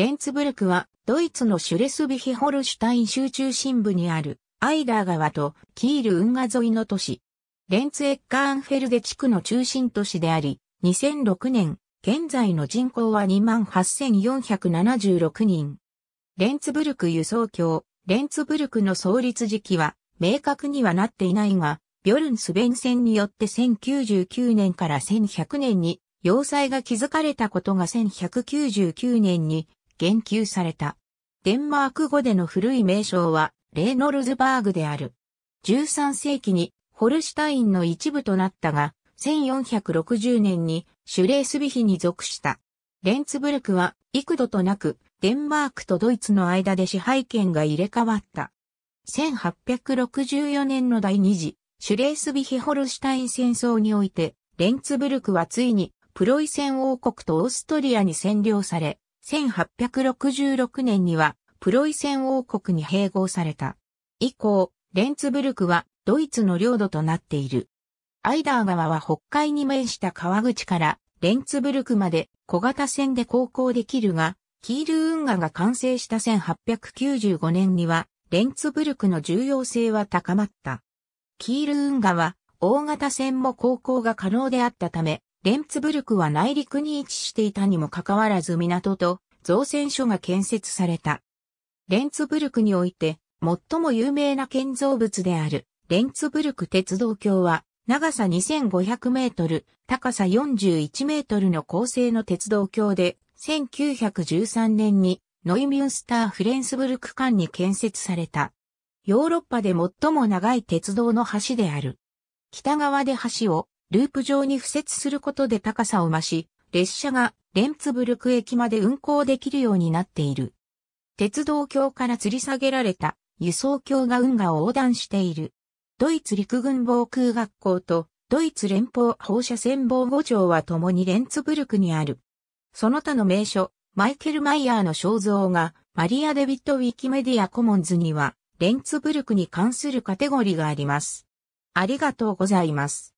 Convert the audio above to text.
レンツブルクは、ドイツのシュレスビヒホルシュタイン州中心部にある、アイダー川とキール運河沿いの都市。レンツエッカーンフェルデ地区の中心都市であり、2006年、現在の人口は28,476人。レンツブルク輸送橋、レンツブルクの創立時期は、明確にはなっていないが、ビョルンスベン戦によって1099年から1100年に要塞が築かれたことが1199年に言及された。デンマーク語での古い名称は、レーノルズバーグである。13世紀にホルシュタインの一部となったが、1460年にシュレースビヒに属した。レンツブルクは幾度となくデンマークとドイツの間で支配権が入れ替わった。1864年の第二次シュレースビヒホルシュタイン戦争において、レンツブルクはついにプロイセン王国とオーストリアに占領され、1866年にはプロイセン王国に併合された。以降、レンツブルクはドイツの領土となっている。アイダー川は北海に面した川口からレンツブルクまで小型船で航行できるが、キール運河が完成した1895年には、レンツブルクの重要性は高まった。キール運河は大型船も航行が可能であったため、レンツブルクは内陸に位置していたにもかかわらず港と造船所が建設された。レンツブルクにおいて最も有名な建造物であるレンツブルク鉄道橋は長さ2500メートル、高さ41メートルの構成の鉄道橋で1913年にノイミュンスター・フレンスブルク間に建設された。ヨーロッパで最も長い鉄道の橋である。北側で橋を、ループ上に付設することで高さを増し、列車がレンツブルク駅まで運行できるようになっている。鉄道橋から吊り下げられた輸送橋が運河を横断している。ドイツ陸軍防空学校とドイツ連邦放射線防護庁は共にレンツブルクにある。その他の名所、マイケル・マイヤーの肖像がマリア・デビット・ウィキメディア・コモンズにはレンツブルクに関するカテゴリーがあります。ありがとうございます。